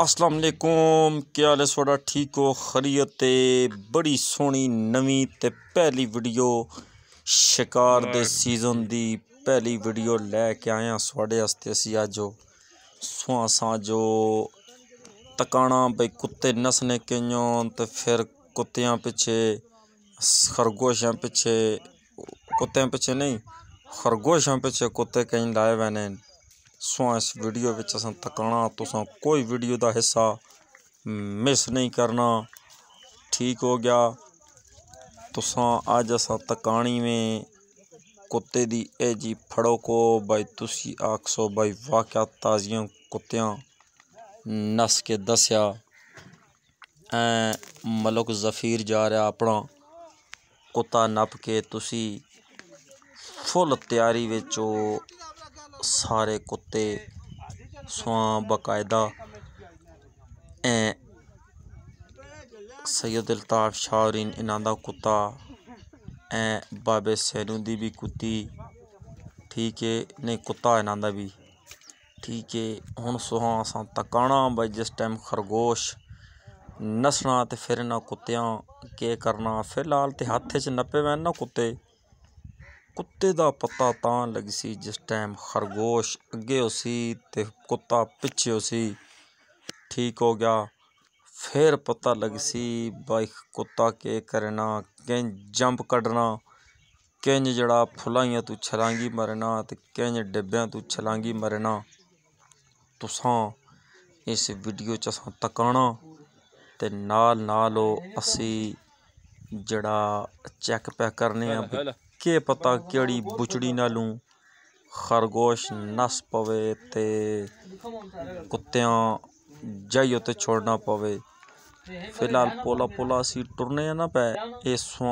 अस्सलाम क्या हाल है थोड़ा ठीक हो खरीत बड़ी सोहनी नवी ते पहली वीडियो शिकार दे सीज़न की पहली वीडियो लैके आया थोड़े आस्ते असी अज सुहा जो तकाना भाई कुत्ते नसने कइयों तो फिर कुत्तियां पिछे खरगोशां पिछे कुत्तें पिछे नहीं खरगोशां पिछे कुत्ते कहीं लाए हुए ਸੋ ਇਸ ਵੀਡੀਓ ਵਿੱਚ ਅਸਾਂ ਤਕਾਣਾ ਤੁਸਾਂ ਕੋਈ ਵੀਡੀਓ ਦਾ ਹਿੱਸਾ ਮਿਸ ਨਹੀਂ ਕਰਨਾ ਠੀਕ ਹੋ ਗਿਆ ਤੁਸਾਂ ਅੱਜ ਅਸਾਂ ਤਕਾਣੀ ਵਿੱਚ ਕੁੱਤੇ ਦੀ ਇਹ ਜੀ ਫੜੋ ਕੋ ਬਾਈ ਤੁਸੀਂ ਆਖਸੋ ਬਾਈ ਵਾਕਿਆ ਤਾਜ਼ੀਆਂ ਕੁੱਤਿਆਂ ਨਸ ਕੇ ਦੱਸਿਆ ਐ ਮਲਕ ਜ਼ਫੀਰ ਜਾ ਰਿਹਾ ਆਪਣਾ ਕੁੱਤਾ ਨੱਪ ਕੇ ਤੁਸੀਂ ਫੁੱਲ ਤਿਆਰੀ ਵਿੱਚ ਉਹ ਸਾਰੇ ਕੁੱਤੇ ਸੂਆਂ ਬਕਾਇਦਾ ਐ ਇਲਤਾਫ ਸ਼ਾਹਰੀਨ ਇਹਨਾਂ ਦਾ ਕੁੱਤਾ ਐ ਬਾਬੇ ਸੈਨੂ ਦੀ ਵੀ ਕੁੱਤੀ ਠੀਕ है ਨਹੀਂ ਕੁੱਤਾ ਇਹਨਾਂ ਦਾ ਵੀ ਠੀਕ है ਹੁਣ ਸੁਹਾ ਅਸਾਂ ਤਕਾਣਾ ਬਈ ਜਿਸ ਟਾਈਮ ਖਰਗੋਸ਼ ਨਸਣਾ ਤੇ ਫਿਰ ਇਹਨਾਂ ਕੁੱਤਿਆਂ ਕੀ ਕਰਨਾ ਫਿਲਹਾਲ ਤੇ ਹੱਥ 'ਚ ਨੱਪੇ ਵੈਨ ਨਾ ਕੁੱਤੇ ਕੁੱਤੇ ਦਾ ਪਤਾ ਤਾਂ ਲੱਗ ਸੀ ਜਿਸ ਟਾਈਮ ਖਰਗੋਸ਼ ਅੱਗੇ ਹੋ ਸੀ ਤੇ ਕੁੱਤਾ ਪਿੱਛੇ ਹੋ ਸੀ ਠੀਕ ਹੋ ਗਿਆ ਫਿਰ ਪਤਾ ਲੱਗ ਸੀ ਬਾਈ ਕੁੱਤਾ ਕੀ ਕਰਨਾ ਕਿੰਜ ਜੰਪ ਕੱਢਣਾ ਕਿੰਜ ਜਿਹੜਾ ਫੁਲਾਈਆਂ ਤੂੰ ਛਲਾਂਗੀ ਮਰਨਾ ਤੇ ਕਿੰਜ ਡੱਬਿਆਂ ਤੂੰ ਛਲਾਂਗੀ ਮਰਨਾ ਤੁਸਾਂ ਇਸ ਵੀਡੀਓ ਚ ਅਸਾਂ ਤਕਾਣਾ ਤੇ ਨਾਲ ਨਾਲ ਅਸੀਂ ਜਿਹੜਾ ਚੈੱਕ ਪੈ ਕਰਨੇ ਆ ਕੀ ਪਤਾ ਕਿਹੜੀ ਬੁਚੜੀ ਨਾਲੋਂ ਖਰਗੋਸ਼ ਨਸ ਪਵੇ ਤੇ ਕੁੱਤਿਆਂ ਜਾਈ ਉਤੇ ਛੋੜਨਾ ਪਵੇ ਫਿਲਹਾਲ ਪੋਲਾ ਪੋਲਾ ਅਸੀਂ ਟੁਰਨੇ ਨਾ ਪੈ ਇਹ ਸਵਾ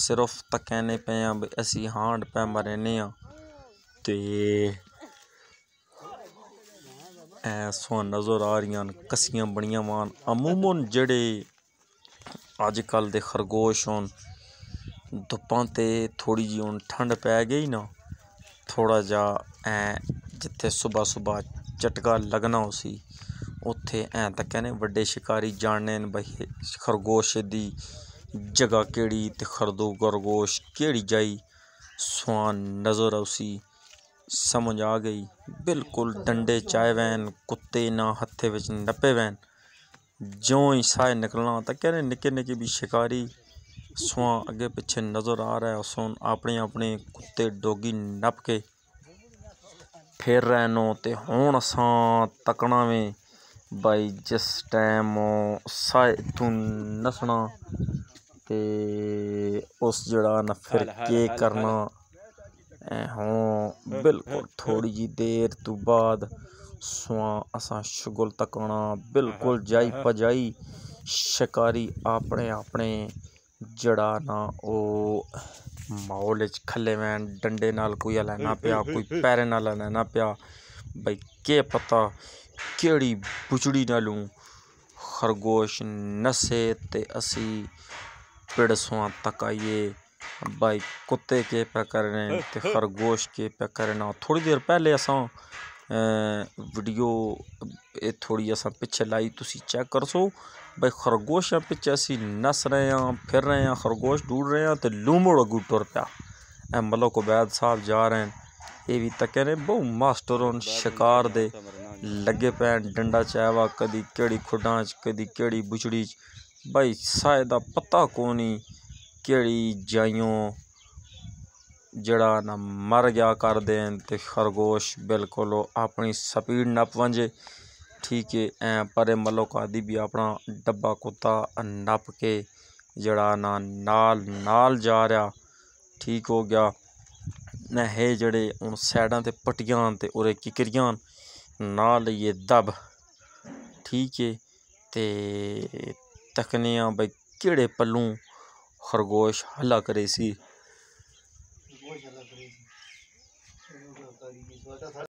ਸਿਰਫ ਨੇ ਪਏ ਆ ਅਸੀਂ ਹਾਂਡ ਪੈ ਮਰੇ ਨੇ ਆ ਤੇ ਐਸੋਂ ਨਜ਼ਰ ਆ ਰਹੀਆਂ ਕਸੀਆਂ ਬਣੀਆਂ ਵਾਂ ਅਮੂਮਨ ਜਿਹੜੇ ਅੱਜ ਕੱਲ ਦੇ ਖਰਗੋਸ਼ ਹੋਣ ਧੁੱਪਾਂ ਤੇ ਥੋੜੀ ਜੀ ਹੁਣ ਠੰਡ ਪੈ ਗਈ ਨਾ ਥੋੜਾ ਜਿਹਾ ਐ ਜਿੱਥੇ ਸਵੇਰ ਸਵੇਰ ਚਟਕਾ ਲੱਗਣਾ ਸੀ ਉੱਥੇ ਐ ਤਾਂ ਕਹਿੰਦੇ ਵੱਡੇ ਸ਼ਿਕਾਰੀ ਜਾਣਨੇ ਨੇ ਬਈ ਖਰਗੋਸ਼ ਦੀ ਜਗ੍ਹਾ ਕਿਹੜੀ ਤੇ ਖਰਦੋ ਖਰਗੋਸ਼ ਕਿਹੜੀ ਜਾਈ ਸਵਾਨ ਨਜ਼ਰ ਆਉਸੀ ਸਮਝ ਆ ਗਈ ਬਿਲਕੁਲ ਡੰਡੇ ਚਾਏ ਵੈਨ ਕੁੱਤੇ ਨਾ ਹੱਥੇ ਵਿੱਚ ਨੱਪੇ ਵੈਨ ਜਿਉਂ ਹੀ ਸਾਹ ਨਿਕਲਣਾ ਤਾਂ ਕਹਿੰਦੇ ਨਿੱਕੇ ਨਿੱਕੇ ਵੀ ਸ਼ਿਕਾਰੀ सुआ ਅੱਗੇ ਪਿੱਛੇ ਨਜ਼ਰ ਆ रहा है ਆਪਣੇ ਆਪਣੇ ਕੁੱਤੇ ਡੋਗੀ ਨੱਪ ਕੇ ਫੇਰ ਰਹੇ ਨੋ ਤੇ ਹੁਣ ਅਸਾਂ ਤੱਕਣਾ ਵੇ ਬਾਈ ਜਿਸ ਟਾਈਮ ਸਾਇ ਤੂੰ ਨਸਣਾ ਤੇ ਉਸ ਜਿਹੜਾ ਨਾ ਫਿਰ ਕੀ ਕਰਨਾ ਹਾਂ ਬਿਲਕੁਲ ਥੋੜੀ ਜੀ ਦੇਰ ਤੋਂ ਬਾਅਦ ਸੁਆ ਅਸਾਂ ਸ਼ਗਲ ਤੱਕਣਾ ਬਿਲਕੁਲ ਜਾਈ ਪਜਾਈ ਸ਼ਿਕਾਰੀ ਆਪਣੇ ਆਪਣੇ ਜਿਹੜਾ ਨਾ ਉਹ ਮਾਹੌਲ ਵਿੱਚ ਖੱਲੇ ਮੈਂ ਡੰਡੇ ਨਾਲ ਕੋਈ ਲੈਣਾ ਪਿਆ ਕੋਈ ਪੈਰੇ ਨਾਲ ਲੈਣਾ ਪਿਆ ਬਈ ਕੀ ਪਤਾ ਕਿਹੜੀ ਬੁਚੜੀ ਨਾਲੂੰ ਖਰਗੋਸ਼ ਨਸੇ ਤੇ ਅਸੀਂ ਪਿੜਸੋਂ ਤੱਕ ਆਈਏ ਬਾਈ ਕੁੱਤੇ ਕੇ पे करने ਤੇ ਖਰਗੋਸ਼ ਕੇ पे ਕਰਨਾ ਥੋੜੀ ਦੇਰ ਪਹਿਲੇ ਅਸਾਂ ਵੀਡੀਓ ਇਹ ਥੋੜੀ ਅਸਾਂ ਪਿੱਛੇ ਲਾਈ ਤੁਸੀਂ ਚੈੱਕ ਕਰ ਸੋ ਬਈ ਖਰਗੋਸ਼ਾਂ ਪਿੱਛੇ ਅਸੀਂ ਨਸ ਰਹੇ ਹਾਂ ਫਿਰ ਰਹੇ ਹਾਂ ਖਰਗੋਸ਼ ਢੂੰਢ ਰਹੇ ਹਾਂ ਤੇ ਲੂਮੜ ਅਗੂ ਟੁਰ ਪਿਆ ਐ ਮਲਕ ਉਬੈਦ ਸਾਹਿਬ ਜਾ ਰਹੇ ਨੇ ਇਹ ਵੀ ਤੱਕੇ ਨੇ ਬਹੁ ਮਾਸਟਰ ਹੁਣ ਸ਼ਿਕਾਰ ਦੇ ਲੱਗੇ ਪੈਣ ਡੰਡਾ ਚਾਵਾ ਕਦੀ ਕਿਹੜੀ ਖੁੱਡਾਂ 'ਚ ਕਦੀ ਕਿਹੜੀ ਬੁਚੜੀ 'ਚ ਬਈ ਸਾਇਦ ਦਾ ਪਤਾ ਕੋਣੀ ਕਿਹੜੀ ਜਾਈਓ ਜਿਹੜਾ ਨਾ ਮਰ ਗਿਆ ਕਰ ਦੇਣ ਤੇ ਖਰਗੋਸ਼ ਬਿਲਕੁਲ ਆਪਣੀ ਸਪੀਡ ਨਾ ਪਵੰਜੇ ਠੀਕ ਹੈ ਐ ਪਰੇ ਮਲੋਕਾ ਦੀ ਵੀ ਆਪਣਾ ਡੱਬਾ ਕੁੱਤਾ ਨੱਪ ਕੇ ਜਿਹੜਾ ਨਾ ਨਾਲ ਨਾਲ ਜਾ ਰਿਹਾ ਠੀਕ ਹੋ ਗਿਆ ਨਹੇ ਜਿਹੜੇ ਹੁਣ ਸਾਈਡਾਂ ਤੇ ਪਟੀਆਂ ਤੇ ਉਰੇ ਕਿਕਰੀਆਂ ਨਾਲ ਲਈਏ ਦਬ ਠੀਕ ਹੈ ਤੇ ਤਕਨੀਆਂ ਬਈ ਕਿਹੜੇ ਪੱਲੂ ਖਰਗੋਸ਼ ਹਲਾ ਕਰੇ ਸੀ